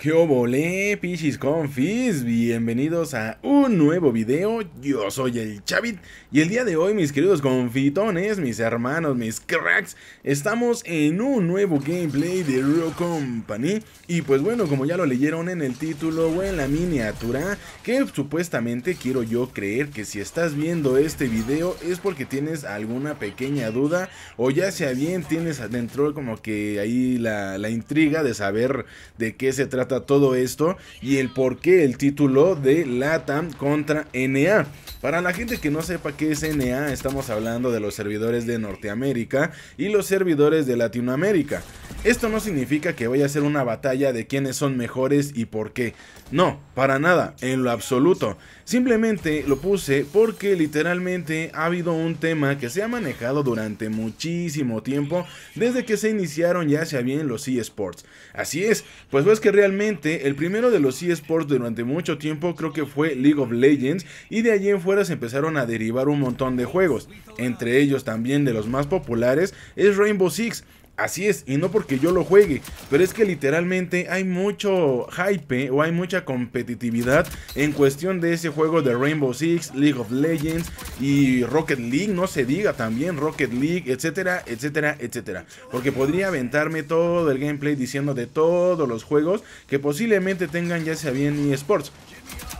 ¿Qué obole, pichis confis? Bienvenidos a un nuevo video, yo soy el Chavit y el día de hoy mis queridos confitones, mis hermanos, mis cracks Estamos en un nuevo gameplay de Real Company y pues bueno, como ya lo leyeron en el título o en la miniatura Que supuestamente quiero yo creer que si estás viendo este video es porque tienes alguna pequeña duda O ya sea bien tienes adentro como que ahí la, la intriga de saber de qué se trata todo esto y el por qué el título de LATAM contra NA. Para la gente que no sepa qué es NA, estamos hablando de los servidores de Norteamérica y los servidores de Latinoamérica. Esto no significa que vaya a ser una batalla de quiénes son mejores y por qué. No, para nada, en lo absoluto. Simplemente lo puse porque literalmente ha habido un tema que se ha manejado durante muchísimo tiempo desde que se iniciaron ya sea bien los eSports. Así es, pues ves que realmente el primero de los eSports durante mucho tiempo creo que fue League of Legends y de allí en fuera se empezaron a derivar un montón de juegos. Entre ellos también de los más populares es Rainbow Six, Así es, y no porque yo lo juegue, pero es que literalmente hay mucho hype eh, o hay mucha competitividad en cuestión de ese juego de Rainbow Six, League of Legends y Rocket League, no se diga también Rocket League, etcétera, etcétera, etcétera. Porque podría aventarme todo el gameplay diciendo de todos los juegos que posiblemente tengan ya sea bien eSports.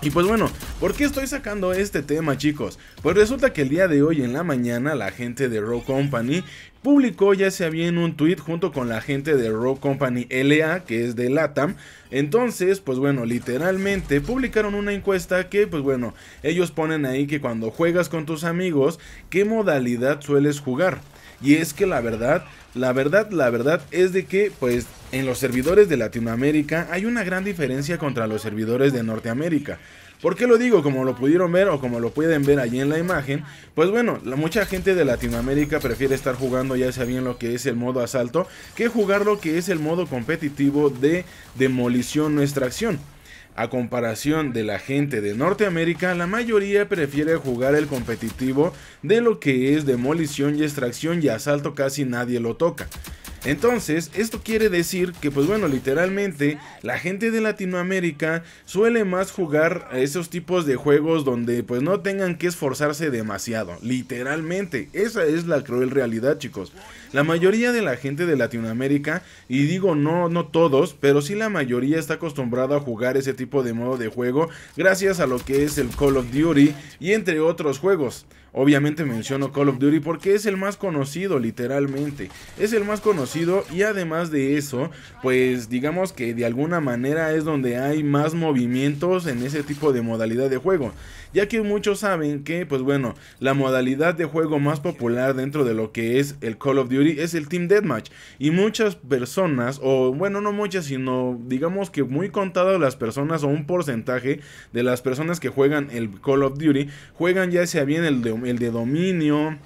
Y pues bueno, ¿por qué estoy sacando este tema chicos? Pues resulta que el día de hoy en la mañana la gente de Raw Company publicó ya sea bien un tweet junto con la gente de Raw Company LA que es de LATAM. Entonces, pues bueno, literalmente publicaron una encuesta que pues bueno, ellos ponen ahí que cuando juegas con tus amigos, ¿qué modalidad sueles jugar? Y es que la verdad, la verdad, la verdad es de que pues en los servidores de Latinoamérica hay una gran diferencia contra los servidores de Norteamérica. ¿Por qué lo digo? Como lo pudieron ver o como lo pueden ver allí en la imagen, pues bueno, mucha gente de Latinoamérica prefiere estar jugando ya sea bien lo que es el modo asalto que jugar lo que es el modo competitivo de demolición nuestra acción. A comparación de la gente de Norteamérica, la mayoría prefiere jugar el competitivo de lo que es demolición y extracción y asalto casi nadie lo toca. Entonces, esto quiere decir que, pues bueno, literalmente la gente de Latinoamérica suele más jugar a esos tipos de juegos donde pues no tengan que esforzarse demasiado. Literalmente, esa es la cruel realidad, chicos. La mayoría de la gente de Latinoamérica, y digo no, no todos, pero sí la mayoría está acostumbrada a jugar ese tipo de modo de juego gracias a lo que es el Call of Duty y entre otros juegos. Obviamente menciono Call of Duty porque es el más conocido, literalmente. Es el más conocido y además de eso, pues digamos que de alguna manera es donde hay más movimientos en ese tipo de modalidad de juego. Ya que muchos saben que, pues bueno, la modalidad de juego más popular dentro de lo que es el Call of Duty es el Team Deathmatch. Y muchas personas, o bueno, no muchas, sino digamos que muy contadas las personas o un porcentaje de las personas que juegan el Call of Duty, juegan ya sea bien el de el de dominio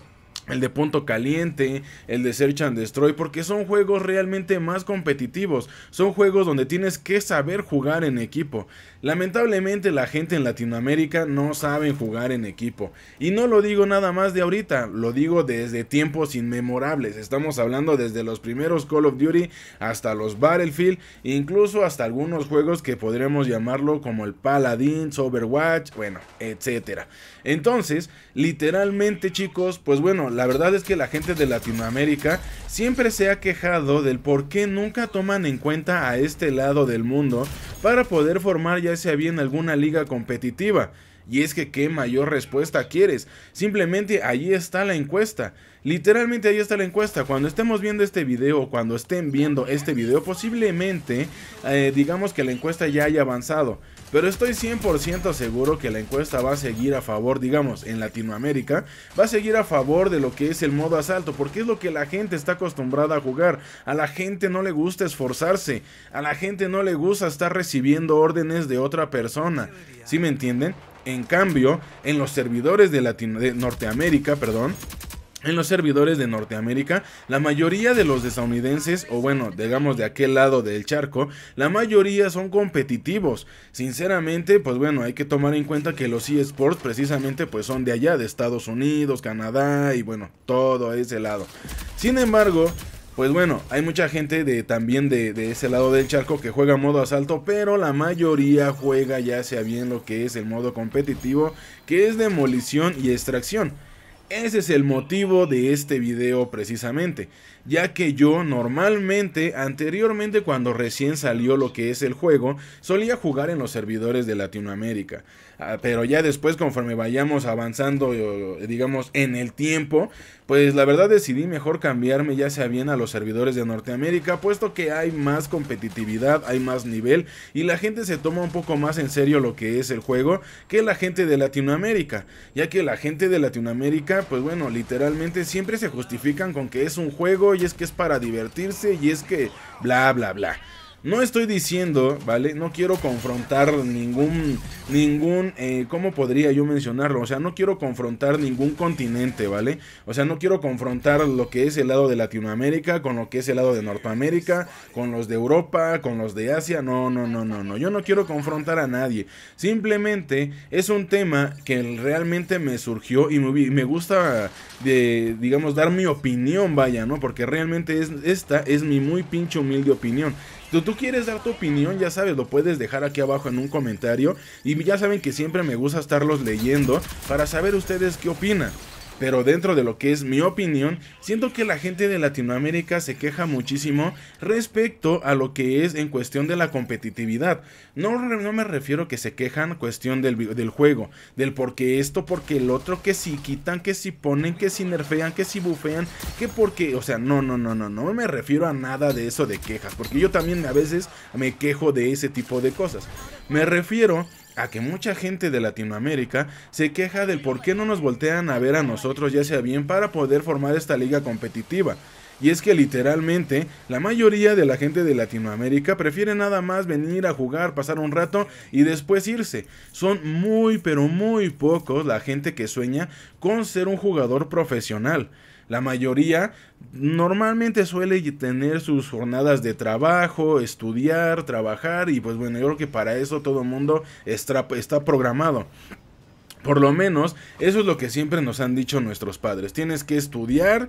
el de Punto Caliente, el de Search and Destroy, porque son juegos realmente más competitivos, son juegos donde tienes que saber jugar en equipo. Lamentablemente la gente en Latinoamérica no sabe jugar en equipo, y no lo digo nada más de ahorita, lo digo desde tiempos inmemorables, estamos hablando desde los primeros Call of Duty hasta los Battlefield, incluso hasta algunos juegos que podremos llamarlo como el Paladins, Overwatch, bueno, etcétera. Entonces, literalmente chicos, pues bueno, la verdad es que la gente de Latinoamérica siempre se ha quejado del por qué nunca toman en cuenta a este lado del mundo para poder formar ya sea bien alguna liga competitiva. Y es que qué mayor respuesta quieres. Simplemente allí está la encuesta. Literalmente ahí está la encuesta. Cuando estemos viendo este video, o cuando estén viendo este video, posiblemente eh, digamos que la encuesta ya haya avanzado pero estoy 100% seguro que la encuesta va a seguir a favor, digamos, en Latinoamérica, va a seguir a favor de lo que es el modo asalto, porque es lo que la gente está acostumbrada a jugar. A la gente no le gusta esforzarse, a la gente no le gusta estar recibiendo órdenes de otra persona. ¿Sí me entienden? En cambio, en los servidores de, Latino Norteamérica, perdón, en los servidores de Norteamérica, la mayoría de los estadounidenses, o bueno, digamos de aquel lado del charco, la mayoría son competitivos. Sinceramente, pues bueno, hay que tomar en cuenta que los eSports precisamente pues son de allá, de Estados Unidos, Canadá y bueno, todo ese lado. Sin embargo, pues bueno, hay mucha gente de, también de, de, ese lado del charco que juega modo asalto, pero la mayoría juega ya sea bien lo que es el modo competitivo, que es demolición y extracción. Ese es el motivo de este video precisamente ya que yo normalmente, anteriormente cuando recién salió lo que es el juego, solía jugar en los servidores de Latinoamérica. Ah, pero ya después, conforme vayamos avanzando, eh, digamos, en el tiempo, pues la verdad decidí mejor cambiarme ya sea bien a los servidores de Norteamérica, puesto que hay más competitividad, hay más nivel y la gente se toma un poco más en serio lo que es el juego que la gente de Latinoamérica, ya que la gente de Latinoamérica, pues bueno, literalmente siempre se justifican con que es un juego y es que es para divertirse y es que bla, bla, bla. No estoy diciendo, ¿vale? No quiero confrontar ningún, ningún, eh, ¿cómo podría yo mencionarlo? O sea, no quiero confrontar ningún continente, ¿vale? O sea, no quiero confrontar lo que es el lado de Latinoamérica con lo que es el lado de Norteamérica, con los de Europa, con los de Asia. No, no, no, no, no. Yo no quiero confrontar a nadie. Simplemente es un tema que realmente me surgió y me, gusta, de, digamos, dar mi opinión, vaya, ¿no? Porque realmente es, esta es mi muy pinche humilde opinión. Si tú quieres dar tu opinión, ya sabes, lo puedes dejar aquí abajo en un comentario. Y ya saben que siempre me gusta estarlos leyendo para saber ustedes qué opinan. Pero dentro de lo que es mi opinión, siento que la gente de Latinoamérica se queja muchísimo respecto a lo que es en cuestión de la competitividad. No, no me refiero que se quejan cuestión del, del juego, del qué esto, porque el otro, que si quitan, que si ponen, que si nerfean, que si bufean, que porque, o sea, no, no, no, no, no me refiero a nada de eso de quejas, porque yo también a veces me quejo de ese tipo de cosas. Me refiero a que mucha gente de Latinoamérica se queja del por qué no nos voltean a ver a nosotros ya sea bien para poder formar esta liga competitiva. Y es que literalmente la mayoría de la gente de Latinoamérica prefiere nada más venir a jugar, pasar un rato y después irse. Son muy pero muy pocos la gente que sueña con ser un jugador profesional. La mayoría normalmente suele tener sus jornadas de trabajo, estudiar, trabajar y pues bueno, yo creo que para eso todo el mundo está, está programado. Por lo menos, eso es lo que siempre nos han dicho nuestros padres. Tienes que estudiar,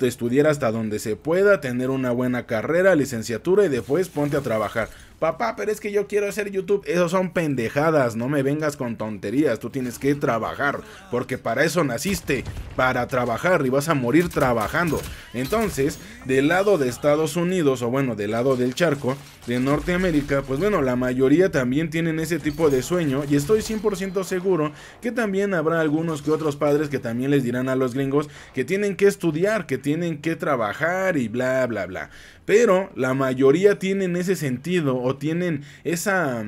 estudiar hasta donde se pueda, tener una buena carrera, licenciatura y después ponte a trabajar. Papá, pero es que yo quiero hacer YouTube. Eso son pendejadas, no me vengas con tonterías. Tú tienes que trabajar, porque para eso naciste, para trabajar y vas a morir trabajando. Entonces, del lado de Estados Unidos, o bueno, del lado del charco, de Norteamérica, pues bueno, la mayoría también tienen ese tipo de sueño y estoy 100% seguro que también habrá algunos que otros padres que también les dirán a los gringos que tienen que estudiar, que tienen que trabajar y bla, bla, bla. Pero la mayoría tienen ese sentido o tienen esa...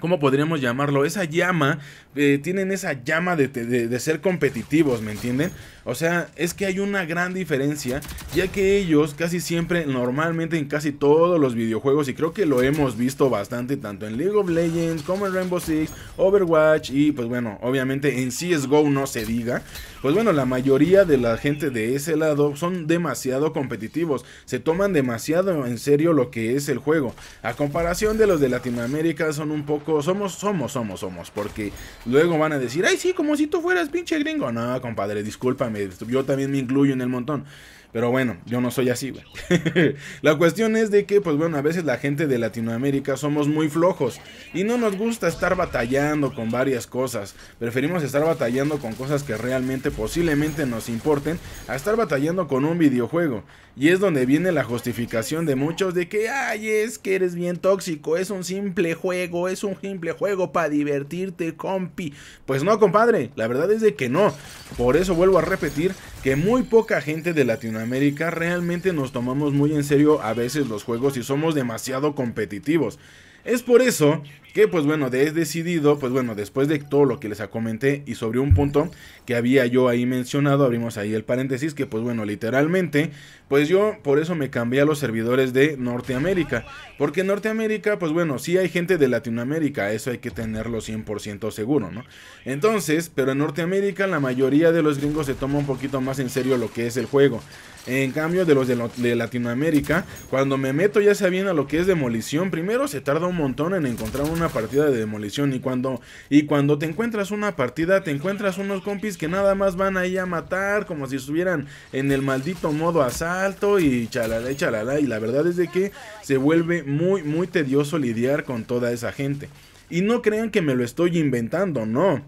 ¿Cómo podríamos llamarlo? Esa llama, eh, tienen esa llama de, de ser competitivos, ¿me entienden? O sea, es que hay una gran diferencia, ya que ellos casi siempre, normalmente en casi todos los videojuegos, y creo que lo hemos visto bastante tanto en League of Legends como en Rainbow Six, Overwatch y pues bueno, obviamente en CSGO no se diga, pues bueno, la mayoría de la gente de ese lado son demasiado competitivos, se toman demasiado en serio lo que es el juego. A comparación de los de Latinoamérica son un poco, somos, somos, somos, somos, porque luego van a decir, ay sí, como si tú fueras pinche gringo. No, compadre, discúlpame yo también me incluyo en el montón. Pero bueno, yo no soy así, güey. la cuestión es de que, pues bueno, a veces la gente de Latinoamérica somos muy flojos y no nos gusta estar batallando con varias cosas. Preferimos estar batallando con cosas que realmente posiblemente nos importen a estar batallando con un videojuego. Y es donde viene la justificación de muchos de que, ay, es que eres bien tóxico, es un simple juego, es un simple juego para divertirte, compi. Pues no, compadre, la verdad es de que no. Por eso vuelvo a repetir que muy poca gente de Latinoamérica América realmente nos tomamos muy en serio a veces los juegos y somos demasiado competitivos. Es por eso que pues bueno, es decidido, pues bueno, después de todo lo que les comenté y sobre un punto que había yo ahí mencionado, abrimos ahí el paréntesis, que pues bueno, literalmente, pues yo por eso me cambié a los servidores de Norteamérica, porque en Norteamérica, pues bueno, Si hay gente de Latinoamérica, eso hay que tenerlo 100% seguro, ¿no? Entonces, pero en Norteamérica la mayoría de los gringos se toma un poquito más en serio lo que es el juego. En cambio de los de, Latinoamérica, cuando me meto ya sabiendo a lo que es demolición, primero se tarda un montón en encontrar una partida de demolición y cuando, y cuando te encuentras una partida te encuentras unos compis que nada más van ahí a matar como si estuvieran en el maldito modo asalto y chalala y chalala y la verdad es de que se vuelve muy muy tedioso lidiar con toda esa gente. Y no crean que me lo estoy inventando, no.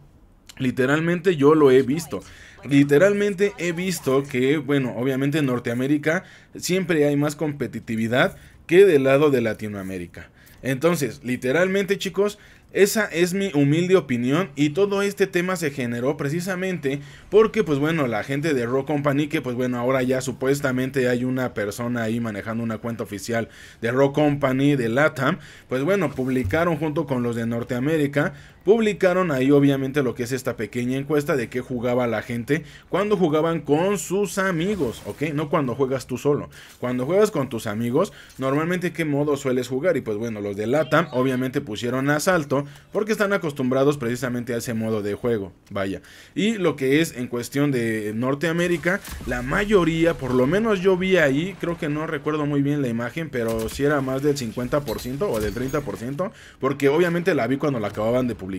Literalmente yo lo he visto. Literalmente he visto que, bueno, obviamente en Norteamérica siempre hay más competitividad que del lado de Latinoamérica. Entonces, literalmente chicos, esa es mi humilde opinión y todo este tema se generó precisamente porque pues bueno, la gente de Rock Company que pues bueno, ahora ya supuestamente hay una persona ahí manejando una cuenta oficial de Rock Company de LATAM, pues bueno, publicaron junto con los de Norteamérica publicaron ahí obviamente lo que es esta pequeña encuesta de qué jugaba la gente cuando jugaban con sus amigos, ¿ok? No cuando juegas tú solo. Cuando juegas con tus amigos, normalmente qué modo sueles jugar y pues bueno, los de LATAM obviamente pusieron asalto porque están acostumbrados precisamente a ese modo de juego, vaya. Y lo que es en cuestión de Norteamérica, la mayoría, por lo menos yo vi ahí, creo que no recuerdo muy bien la imagen, pero si era más del 50% o del 30%, porque obviamente la vi cuando la acababan de publicar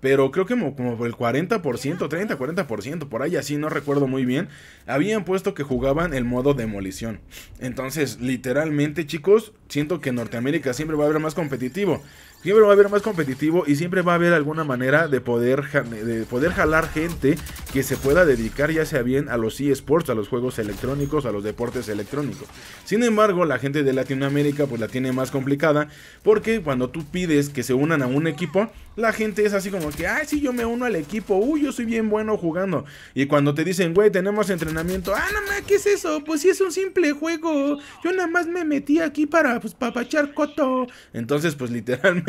pero creo que como, por el 40%, 30, 40%, por ahí así, no recuerdo muy bien, habían puesto que jugaban el modo demolición. Entonces, literalmente, chicos, siento que Norteamérica siempre va a haber más competitivo. Siempre va a haber más competitivo y siempre va a haber alguna manera de poder, de poder jalar gente que se pueda dedicar ya sea bien a los eSports, a los juegos electrónicos, a los deportes electrónicos. Sin embargo, la gente de Latinoamérica pues la tiene más complicada porque cuando tú pides que se unan a un equipo, la gente es así como que, ay, sí, yo me uno al equipo, uy, yo soy bien bueno jugando. Y cuando te dicen, güey, tenemos entrenamiento, ah, no, ¿qué es eso? Pues si es un simple juego. Yo nada más me metí aquí para, pues, papachar coto. Entonces, pues literalmente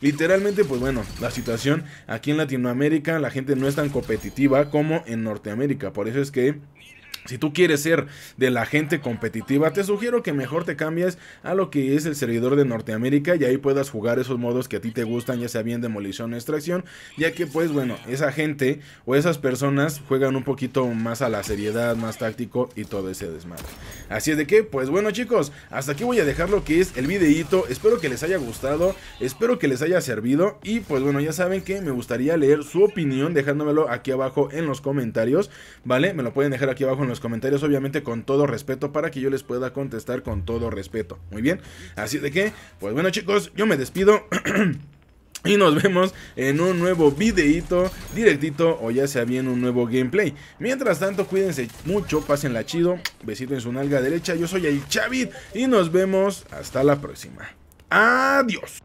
literalmente, pues bueno, la situación aquí en Latinoamérica, la gente no es tan competitiva como en Norteamérica. Por eso es que si tú quieres ser de la gente competitiva, te sugiero que mejor te cambies a lo que es el servidor de Norteamérica y ahí puedas jugar esos modos que a ti te gustan, ya sea bien demolición o extracción, ya que pues bueno, esa gente o esas personas juegan un poquito más a la seriedad, más táctico y todo ese desmadre. Así es de que, pues bueno chicos, hasta aquí voy a dejar lo que es el videíto, espero que les haya gustado, espero que les haya servido y pues bueno, ya saben que me gustaría leer su opinión dejándomelo aquí abajo en los comentarios, ¿vale? Me lo pueden dejar aquí abajo en los comentarios, obviamente con todo respeto, para que yo les pueda contestar con todo respeto. Muy bien, así de que, pues bueno chicos, yo me despido. Y nos vemos en un nuevo videito, directito o ya sea bien un nuevo gameplay. Mientras tanto, cuídense mucho, pásenla chido, besito en su nalga derecha, yo soy el Chavit y nos vemos hasta la próxima. Adiós.